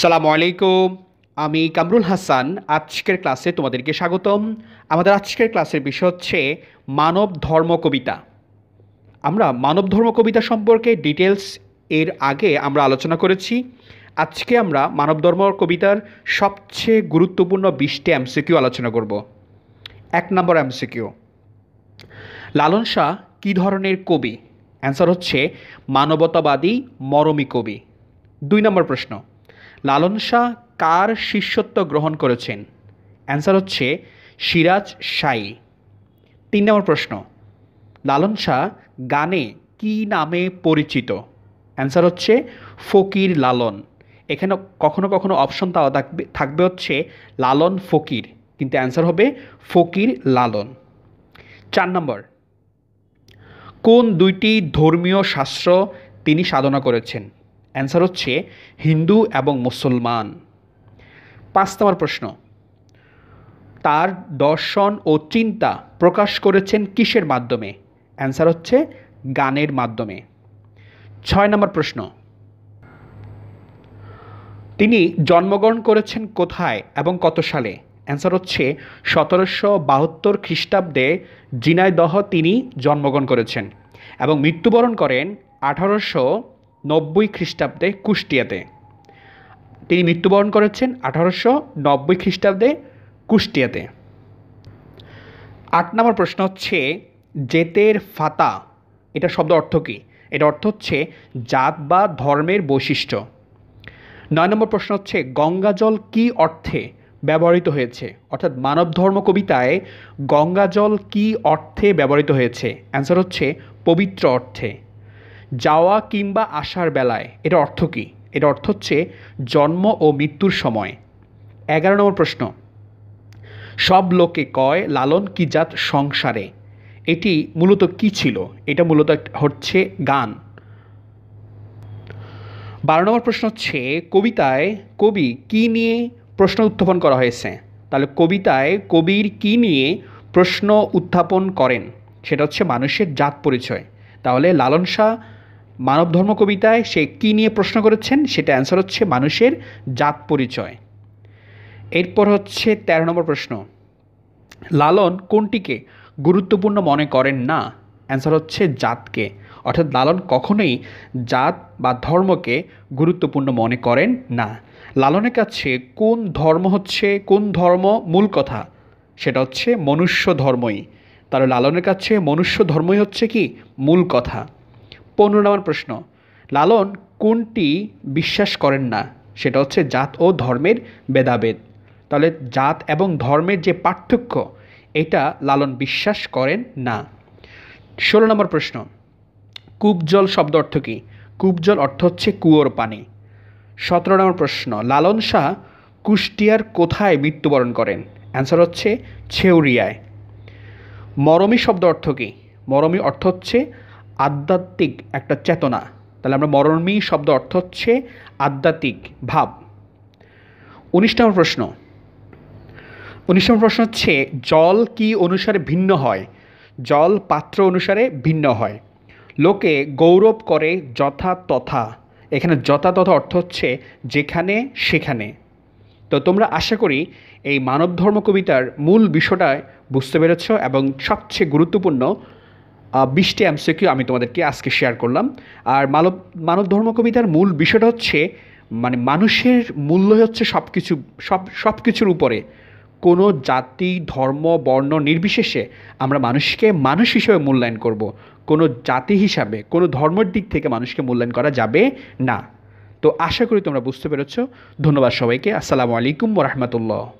সালাম আলাইকুম আমি কামরুল হাসান আজকের ক্লাসে তোমাদেরকে স্বাগতম আমাদের আজকের ক্লাসের বিষয় হচ্ছে মানব ধর্ম কবিতা আমরা মানব ধর্ম কবিতা সম্পর্কে ডিটেলস এর আগে আমরা আলোচনা করেছি আজকে আমরা মানব ধর্ম কবিতার সবচেয়ে গুরুত্বপূর্ণ বিশটি এমসিকিউ আলোচনা করব এক নম্বর এমসিকিউ লালন শাহ কী ধরনের কবি অ্যান্সার হচ্ছে মানবতাবাদী মরমী কবি দুই নম্বর প্রশ্ন লালন শাহ কার শিষ্যত্ব গ্রহণ করেছেন অ্যান্সার হচ্ছে সিরাজ সাই তিন নম্বর প্রশ্ন লালন শাহ গানে কি নামে পরিচিত অ্যান্সার হচ্ছে ফকির লালন এখানে কখনো কখনো অপশন দেওয়া থাকবে থাকবে হচ্ছে লালন ফকির কিন্তু অ্যান্সার হবে ফকির লালন চার নম্বর কোন দুইটি ধর্মীয় শাস্ত্র তিনি সাধনা করেছেন অ্যান্সার হচ্ছে হিন্দু এবং মুসলমান পাঁচ নম্বর প্রশ্ন তার দর্শন ও চিন্তা প্রকাশ করেছেন কিসের মাধ্যমে অ্যান্সার হচ্ছে গানের মাধ্যমে ছয় নম্বর প্রশ্ন তিনি জন্মগ্রহণ করেছেন কোথায় এবং কত সালে অ্যান্সার হচ্ছে সতেরোশো বাহাত্তর খ্রিস্টাব্দে জিনাইদহ তিনি জন্মগ্রহণ করেছেন এবং মৃত্যুবরণ করেন আঠারোশো নব্বই খ্রিস্টাব্দে কুষ্টিয়াতে তিনি মৃত্যুবরণ করেছেন আঠারোশো নব্বই খ্রিস্টাব্দে কুষ্টিয়াতে আট নম্বর প্রশ্ন হচ্ছে জেতের ফাতা এটা শব্দ অর্থ কী এটা অর্থ হচ্ছে জাত বা ধর্মের বৈশিষ্ট্য নয় নম্বর প্রশ্ন হচ্ছে গঙ্গাজল কি অর্থে ব্যবহৃত হয়েছে অর্থাৎ মানব ধর্ম কবিতায় গঙ্গাজল কি অর্থে ব্যবহৃত হয়েছে অ্যান্সার হচ্ছে পবিত্র অর্থে যাওয়া কিংবা আসার বেলায় এর অর্থ কী এর অর্থ হচ্ছে জন্ম ও মৃত্যুর সময় এগারো নম্বর প্রশ্ন সব লোকে কয় লালন কি জাত সংসারে এটি মূলত কি ছিল এটা মূলত হচ্ছে গান বারো নম্বর প্রশ্ন হচ্ছে কবিতায় কবি কি নিয়ে প্রশ্ন উত্থাপন করা হয়েছে তাহলে কবিতায় কবির কি নিয়ে প্রশ্ন উত্থাপন করেন সেটা হচ্ছে মানুষের জাত পরিচয় তাহলে লালন শাহ মানবধর্ম কবিতায় সে কী নিয়ে প্রশ্ন করেছেন সেটা অ্যান্সার হচ্ছে মানুষের জাত পরিচয় এরপর হচ্ছে তেরো নম্বর প্রশ্ন লালন কোনটিকে গুরুত্বপূর্ণ মনে করেন না অ্যান্সার হচ্ছে জাতকে অর্থাৎ লালন কখনোই জাত বা ধর্মকে গুরুত্বপূর্ণ মনে করেন না লালনের কাছে কোন ধর্ম হচ্ছে কোন ধর্ম মূল কথা সেটা হচ্ছে মনুষ্য ধর্মই তাহলে লালনের কাছে মনুষ্য ধর্মই হচ্ছে কি মূল কথা পনেরো নম্বর প্রশ্ন লালন কোনটি বিশ্বাস করেন না সেটা হচ্ছে জাত ও ধর্মের ভেদাভেদ তাহলে জাত এবং ধর্মের যে পার্থক্য এটা লালন বিশ্বাস করেন না ষোলো নম্বর প্রশ্ন কূপজল শব্দ অর্থ কী কূপজল অর্থ হচ্ছে কুয়োর পানি সতেরো নম্বর প্রশ্ন লালন শাহ কুষ্টিয়ার কোথায় মৃত্যুবরণ করেন অ্যান্সার হচ্ছে ছেউরিয়ায় মরমি শব্দ অর্থ কী মরমি অর্থ হচ্ছে আধ্যাত্মিক একটা চেতনা তাহলে আমরা মরণমী শব্দ অর্থ হচ্ছে আধ্যাত্মিক ভাব উনিশ নম্বর প্রশ্ন উনিশ নম্বর প্রশ্ন হচ্ছে জল কি অনুসারে ভিন্ন হয় জল পাত্র অনুসারে ভিন্ন হয় লোকে গৌরব করে যথা তথা এখানে যথা তথা অর্থ হচ্ছে যেখানে সেখানে তো তোমরা আশা করি এই মানব ধর্ম কবিতার মূল বিষয়টায় বুঝতে পেরেছ এবং সবচেয়ে গুরুত্বপূর্ণ বিশটি এমসিকিউ আমি তোমাদেরকে আজকে শেয়ার করলাম আর মানব মানব ধর্ম কবিতার মূল বিষয়টা হচ্ছে মানে মানুষের মূল্য হচ্ছে সব কিছু সব সব কিছুর উপরে কোনো জাতি ধর্ম বর্ণ নির্বিশেষে আমরা মানুষকে মানুষ হিসেবে মূল্যায়ন করব। কোনো জাতি হিসাবে কোনো ধর্মের দিক থেকে মানুষকে মূল্যায়ন করা যাবে না তো আশা করি তোমরা বুঝতে পেরেছ ধন্যবাদ সবাইকে আসসালামু আলাইকুম রহমতুল্লাহ